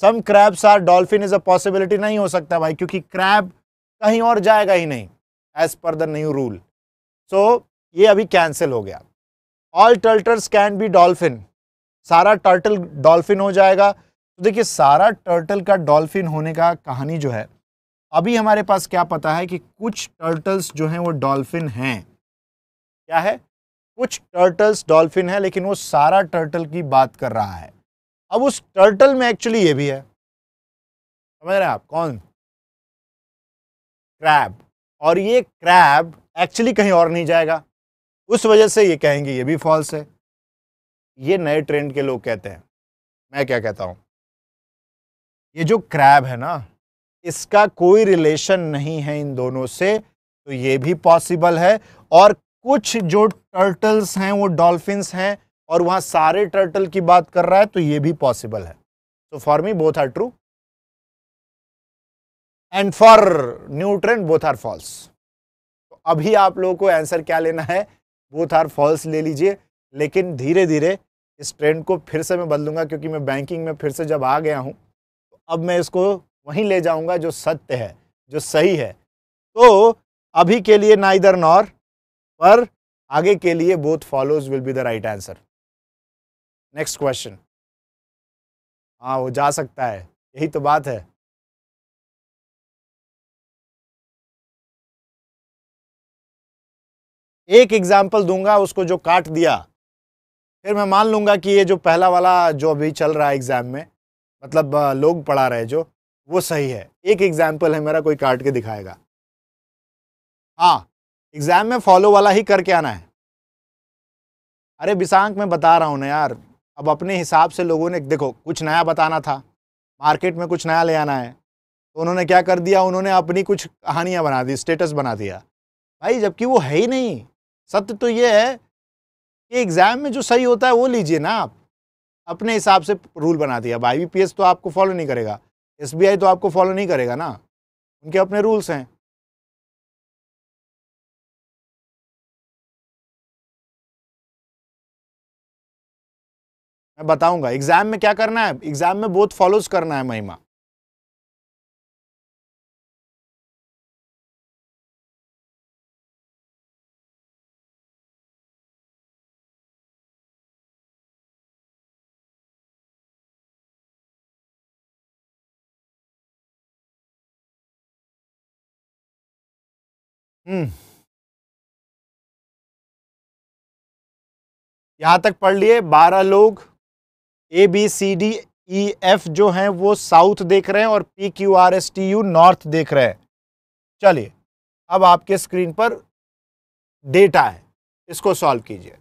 some crabs are dolphin is a possibility नहीं हो सकता भाई क्योंकि क्रैब कहीं और जाएगा ही नहीं as per the new rule so ये अभी कैंसिल हो गया all turtles can be dolphin सारा टर्टल डॉल्फिन हो जाएगा तो देखिए सारा टर्टल का डॉल्फिन होने का कहानी जो है अभी हमारे पास क्या पता है कि कुछ टर्टल्स जो हैं वो डॉल्फिन हैं क्या है कुछ टर्टल्स डॉल्फिन है लेकिन वो सारा टर्टल की बात कर रहा है अब उस टर्टल में एक्चुअली ये भी है समझ रहे हैं आप कौन क्रैब और ये क्रैब एक्चुअली कहीं और नहीं जाएगा उस वजह से ये कहेंगे ये भी फॉल्स है ये नए ट्रेंड के लोग कहते हैं मैं क्या कहता हूं ये जो क्रैब है ना इसका कोई रिलेशन नहीं है इन दोनों से तो ये भी पॉसिबल है और कुछ जो टर्टल्स हैं वो डॉल्फिन्स हैं और वहां सारे टर्टल की बात कर रहा है तो ये भी पॉसिबल है तो for me both are true and for new trend both are false तो अभी आप लोगों को आंसर क्या लेना है बोथ आर फॉल्स ले लीजिए लेकिन धीरे धीरे इस ट्रेंड को फिर से मैं बदलूंगा क्योंकि मैं बैंकिंग में फिर से जब आ गया हूँ तो अब मैं इसको वहीं ले जाऊँगा जो सत्य है जो सही है तो अभी के लिए ना इधर नॉर पर आगे के लिए both follows will be the right answer next question हाँ वो जा सकता है यही तो बात है एक एग्जाम्पल दूंगा उसको जो काट दिया फिर मैं मान लूँगा कि ये जो पहला वाला जो अभी चल रहा है एग्ज़ाम में मतलब लोग पढ़ा रहे जो वो सही है एक एग्ज़ाम्पल है मेरा कोई काट के दिखाएगा हाँ एग्ज़ाम में फॉलो वाला ही करके आना है अरे विशांक मैं बता रहा हूँ ना यार अब अपने हिसाब से लोगों ने देखो कुछ नया बताना था मार्केट में कुछ नया ले आना है तो उन्होंने क्या कर दिया उन्होंने अपनी कुछ कहानियाँ बना दी स्टेटस बना दिया भाई जबकि वो है ही नहीं सत्य तो ये है एग्ज़ाम में जो सही होता है वो लीजिए ना आप अपने हिसाब से रूल बना दिया अब आई तो आपको फॉलो नहीं करेगा एस तो आपको फॉलो नहीं करेगा ना उनके अपने रूल्स हैं मैं बताऊंगा एग्जाम में क्या करना है एग्जाम में बहुत फॉलोज करना है महिमा हम्म तक पढ़ लिए बारह लोग A B C D E F जो हैं वो साउथ देख रहे हैं और P Q R S T U north देख रहे हैं चलिए अब आपके स्क्रीन पर डेटा है इसको सॉल्व कीजिए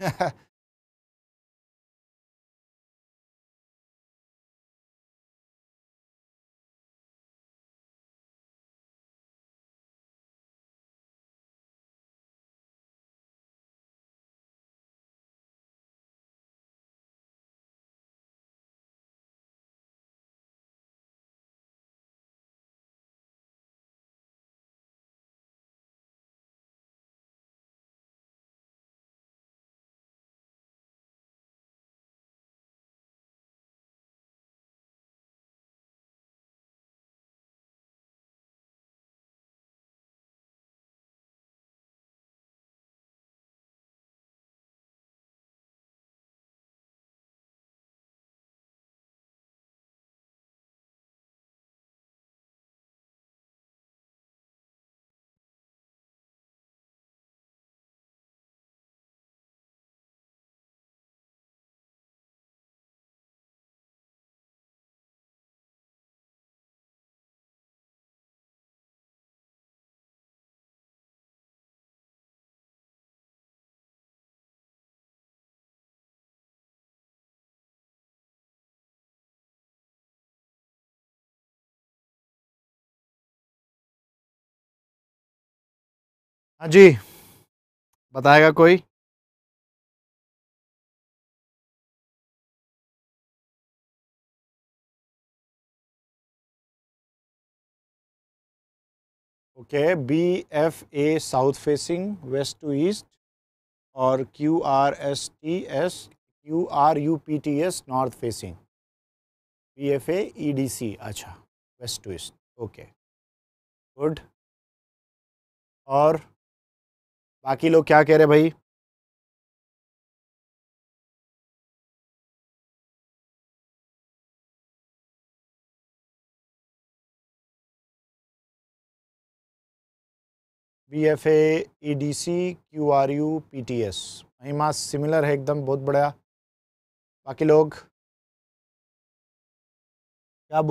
[LAUGHS] हाँ जी बताएगा कोई okay B F A south facing west to east और Q R S T S Q R U P T S north facing B F A E D C अच्छा west to east okay good और बाकी लोग क्या कह रहे भाई B F A E D C Q R U P T S Mahima similar है एकदम बहुत बढ़िया बाकी लोग क्या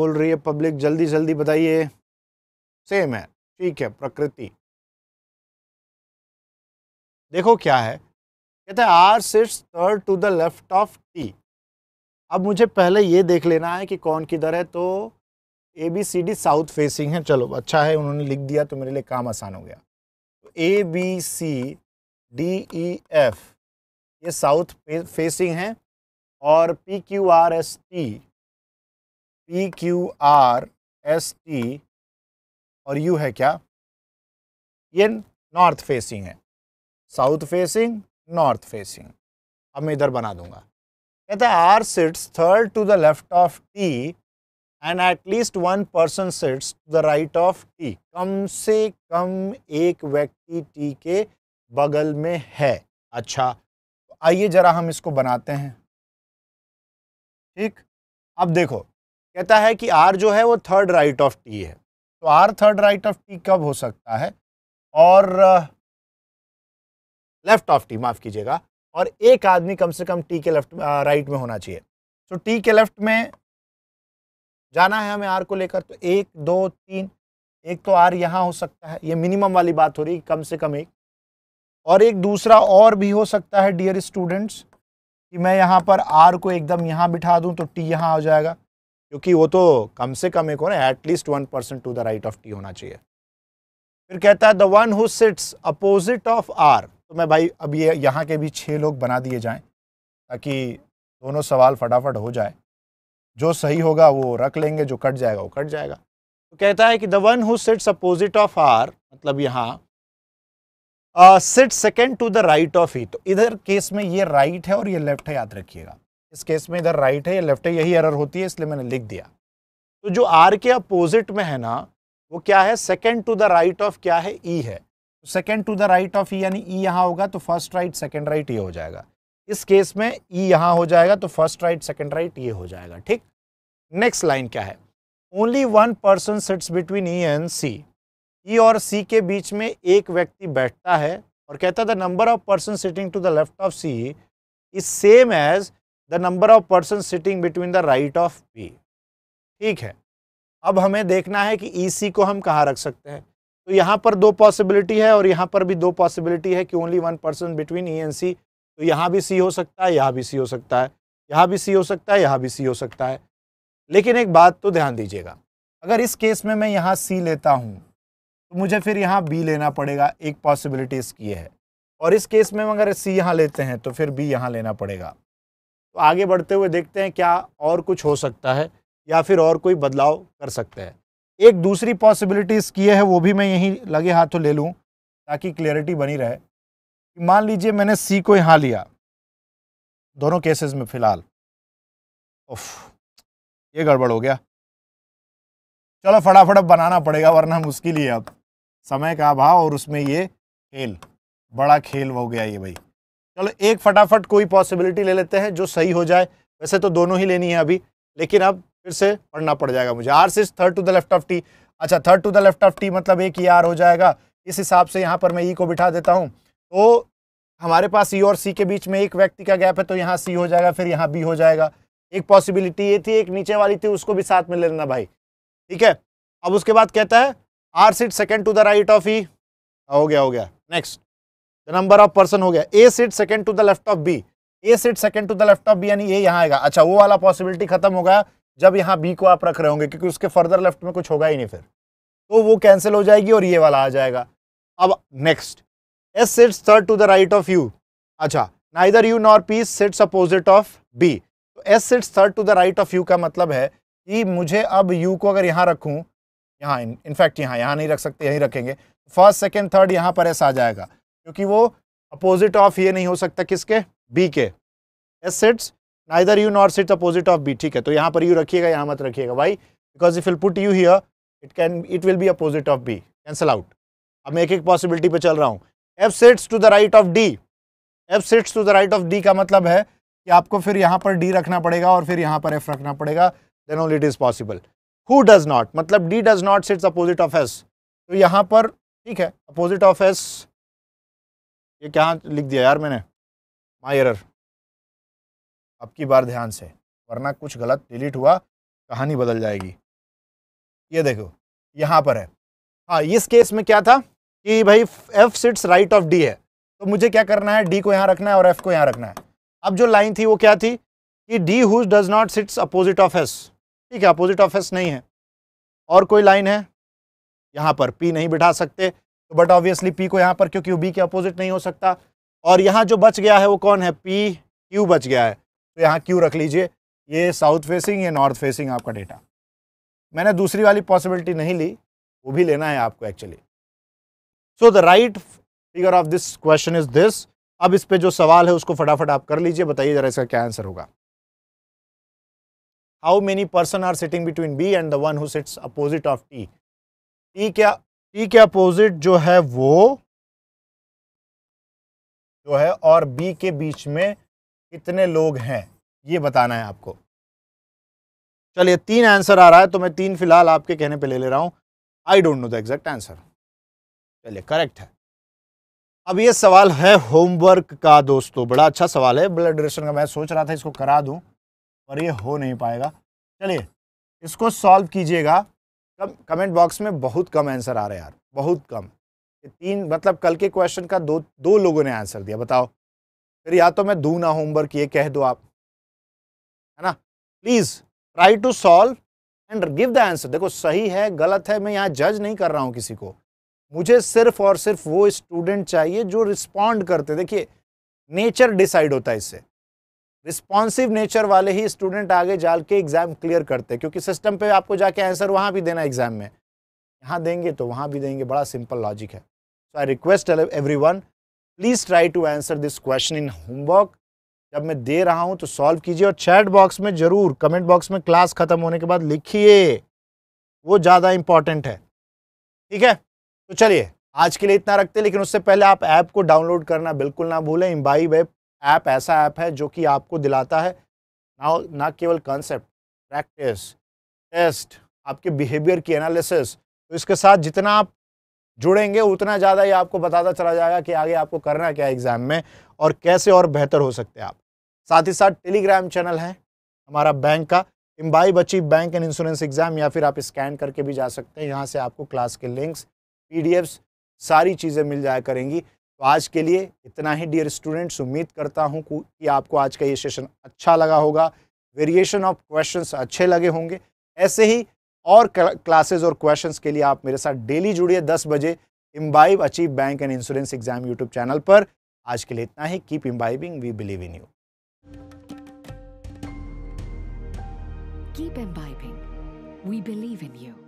बोल रही है पब्लिक जल्दी जल्दी बताइए सेम है ठीक है प्रकृति देखो क्या है कहते हैं R sits third to the left of T अब मुझे पहले ये देख लेना है कि कौन किधर है तो A B C D south facing है चलो अच्छा है उन्होंने लिख दिया तो मेरे लिए काम आसान हो गया तो A B C D E F ये साउथ फेसिंग है और P Q R S T P Q R S T और यू है क्या ये नॉर्थ फेसिंग है साउथ फेसिंग नॉर्थ फेसिंग अब मैं इधर बना दूंगा कहता है R sits third to the left of T and at least one person sits to the right of T कम से कम एक व्यक्ति टी के बगल में है अच्छा तो आइए ज़रा हम इसको बनाते हैं ठीक अब देखो कहता है कि आर जो है वो थर्ड राइट ऑफ टी है तो R third right of T कब हो सकता है और लेफ्ट ऑफ टी माफ़ कीजिएगा और एक आदमी कम से कम टी के लेफ्ट राइट में होना चाहिए तो टी के लेफ्ट में जाना है हमें आर को लेकर तो एक दो तीन एक तो आर यहाँ हो सकता है ये मिनिमम वाली बात हो रही कम से कम एक और एक दूसरा और भी हो सकता है डियर स्टूडेंट्स कि मैं यहाँ पर आर को एकदम यहाँ बिठा दूँ तो टी यहाँ हो जाएगा क्योंकि वो तो कम से कम एक हो है at least one person to the right of T होना चाहिए फिर कहता है the one who sits opposite of R तो मैं भाई अब ये यहाँ के भी छः लोग बना दिए जाएँ ताकि दोनों सवाल फटाफट हो जाए जो सही होगा वो रख लेंगे जो कट जाएगा वो कट जाएगा तो कहता है कि the one who sits opposite of R मतलब यहाँ sit second to the right of E तो इधर केस में ये राइट right है और ये लेफ्ट है याद रखिएगा इस केस में इधर राइट है या लेफ्ट है यही एरर होती है इसलिए मैंने लिख दिया तो जो आर के अपोजिट में है ना वो क्या है second to the right of क्या है ई e है second to the right of E यानी ई e यहाँ होगा तो फर्स्ट राइट सेकेंड राइट ये हो जाएगा इस केस में ई e यहाँ हो जाएगा तो फर्स्ट राइट सेकेंड राइट ये हो जाएगा ठीक नेक्स्ट लाइन क्या है only one person sits between E and C E और सी के बीच में एक व्यक्ति बैठता है और कहता है the number of person sitting to the left of C is same as the number of person sitting between the right of B ठीक है अब हमें देखना है कि ई e सी को हम कहाँ रख सकते हैं तो यहाँ पर दो पॉसिबिलिटी है और यहाँ पर भी दो पॉसिबिलिटी है कि only one person between E and C तो यहाँ भी सी हो सकता है यहाँ भी सी हो सकता है यहाँ भी सी हो सकता है यहाँ भी सी हो सकता है लेकिन एक बात तो ध्यान दीजिएगा अगर इस केस में मैं यहाँ सी लेता हूँ तो मुझे फिर यहाँ बी लेना पड़ेगा एक पॉसिबिलिटी इसकी है और इस केस में अगर सी यहाँ लेते हैं तो फिर बी यहाँ लेना पड़ेगा तो आगे बढ़ते हुए देखते हैं क्या और कुछ हो सकता है या फिर और कोई बदलाव कर सकते हैं एक दूसरी पॉसिबिलिटीज़ की है वो भी मैं यहीं लगे हाथों ले लूँ ताकि क्लियरिटी बनी रहे मान लीजिए मैंने सी को यहाँ लिया दोनों केसेस में फ़िलहाल उफ ये गड़बड़ हो गया चलो फटाफट अब बनाना पड़ेगा वरना मुश्किल ही है अब समय का अभाव और उसमें ये खेल बड़ा खेल हो गया ये भाई चलो एक फटाफट कोई पॉसिबिलिटी ले लेते हैं जो सही हो जाए वैसे तो दोनों ही लेनी है अभी लेकिन अब फिर से पढ़ना पड़ जाएगा मुझे R sits third to the left of T अच्छा third to the left of T मतलब एक ही आर हो जाएगा इस हिसाब से यहाँ पर मैं ई e को बिठा देता हूँ तो हमारे पास ई e और सी के बीच में एक व्यक्ति का गैप है तो यहाँ सी हो जाएगा फिर यहाँ बी हो जाएगा एक पॉसिबिलिटी ये थी एक नीचे वाली थी उसको भी साथ में ले लेना भाई ठीक है अब उसके बाद कहता है R seat second to the right of E हो गया हो गया next the number of person हो गया A seat second to the left of B A seat second to the left of B यानी ए यहाँ आएगा अच्छा वो वाला पॉसिबिलिटी खत्म हो गया जब यहाँ बी को आप रख रहे होंगे क्योंकि उसके फर्दर लेफ्ट में कुछ होगा ही नहीं फिर तो वो कैंसिल हो जाएगी और ये वाला आ जाएगा अब next S sits third to the right of U अच्छा neither U nor P sits opposite of B तो S sits third to the right of U का मतलब है कि मुझे अब यू को अगर यहाँ रखूँ यहाँ इनफैक्ट यहाँ यहाँ नहीं रख सकते यहीं रखेंगे फर्स्ट सेकेंड थर्ड यहाँ पर एस आ जाएगा क्योंकि वो अपोजिट ऑफ ये नहीं हो सकता किसके बी के S sits neither U nor sits opposite of B ठीक है तो यहाँ पर यू रखिएगा यहाँ मत रखिएगा भाई because if will put U here it can it will be opposite of B cancel out अब मैं एक एक पॉसिबिलिटी पे चल रहा हूँ F sits to the right of D F sits to the right of D का मतलब है कि आपको फिर यहाँ पर डी रखना पड़ेगा और फिर यहाँ पर एफ रखना पड़ेगा then only it is possible who does not मतलब D does not sits opposite of S तो यहाँ पर ठीक है अपोजिट ऑफ एस ये क्या लिख दिया यार मैंने माई एरर अब की बार ध्यान से वरना कुछ गलत डिलीट हुआ कहानी बदल जाएगी ये देखो यहाँ पर है हाँ इस केस में क्या था कि भाई F sits right of D है तो मुझे क्या करना है डी को यहाँ रखना है और एफ को यहाँ रखना है अब जो लाइन थी वो क्या थी कि D whose does not sits opposite of S ठीक है अपोजिट ऑफ एस नहीं है और कोई लाइन है यहाँ पर पी नहीं बिठा सकते तो बट ऑब्वियसली पी को यहाँ पर क्योंकि बी के अपोजिट नहीं हो सकता और यहाँ जो बच गया है वो कौन है पी क्यू बच गया है तो यहाँ क्यू रख लीजिए ये साउथ फेसिंग ये नॉर्थ फेसिंग आपका डेटा मैंने दूसरी वाली पॉसिबिलिटी नहीं ली वो भी लेना है आपको actually so the right figure of this question is this अब इस पे जो सवाल है उसको फटाफट आप कर लीजिए बताइए जरा इसका क्या आंसर होगा how many person are sitting between B and the one who sits opposite of T T क्या टी के अपोजिट जो है वो जो है और बी के बीच में कितने लोग हैं ये बताना है आपको चलिए तीन आंसर आ रहा है तो मैं तीन फिलहाल आपके कहने पे ले ले रहा हूँ I don't know the exact answer चलिए करेक्ट है अब ये सवाल है होमवर्क का दोस्तों बड़ा अच्छा सवाल है ब्लड ड्रेशन का मैं सोच रहा था इसको करा दूं पर ये हो नहीं पाएगा चलिए इसको सॉल्व कीजिएगा कम कमेंट बॉक्स में बहुत कम आंसर आ रहे हैं यार बहुत कम तीन मतलब कल के क्वेश्चन का दो दो लोगों ने आंसर दिया बताओ फिर या तो मैं दू ना होमवर्क ये कह दो आप है ना please try to solve and give the answer देखो सही है गलत है मैं यहाँ जज नहीं कर रहा हूँ किसी को मुझे सिर्फ और सिर्फ वो स्टूडेंट चाहिए जो रिस्पॉन्ड करते देखिए नेचर डिसाइड होता है इससे रिस्पॉन्सिव नेचर वाले ही स्टूडेंट आगे जाल के एग्ज़ाम क्लियर करते क्योंकि सिस्टम पे आपको जाके आंसर वहाँ भी देना एग्ज़ाम में यहाँ देंगे तो वहाँ भी देंगे बड़ा सिंपल लॉजिक है so I request everyone please try to answer this question in homework जब मैं दे रहा हूँ तो सॉल्व कीजिए और चैट बॉक्स में ज़रूर कमेंट बॉक्स में क्लास ख़त्म होने के बाद लिखिए वो ज़्यादा इंपॉर्टेंट है ठीक है तो चलिए आज के लिए इतना रखते हैं लेकिन उससे पहले आप ऐप को डाउनलोड करना बिल्कुल ना भूलें इम्बाई वेब ऐप ऐसा ऐप है जो कि आपको दिलाता है ना ना केवल कॉन्सेप्ट प्रैक्टिस टेस्ट आपके बिहेवियर की एनालिसिस तो इसके साथ जितना आप जुड़ेंगे उतना ज़्यादा ही आपको बताता चला जाएगा कि आगे आपको करना क्या एग्ज़ाम में और कैसे और बेहतर हो सकते हैं आप साथ ही साथ टेलीग्राम चैनल है हमारा बैंक का इम्बाई बची बैंक एंड इंश्योरेंस एग्ज़ाम या फिर आप स्कैन करके भी जा सकते हैं यहाँ से आपको क्लास के लिंक्स पी सारी चीज़ें मिल जाया करेंगी तो आज के लिए इतना ही डियर स्टूडेंट्स उम्मीद करता हूँ कि आपको आज का ये सेशन अच्छा लगा होगा वेरिएशन ऑफ क्वेश्चंस अच्छे लगे होंगे ऐसे ही और क्लासेस और क्वेश्चंस के लिए आप मेरे साथ डेली जुड़िए 10 बजे imbibe achieve bank and insurance exam YouTube channel पर आज के लिए इतना ही keep imbibing we believe in you keep imbibing we believe in you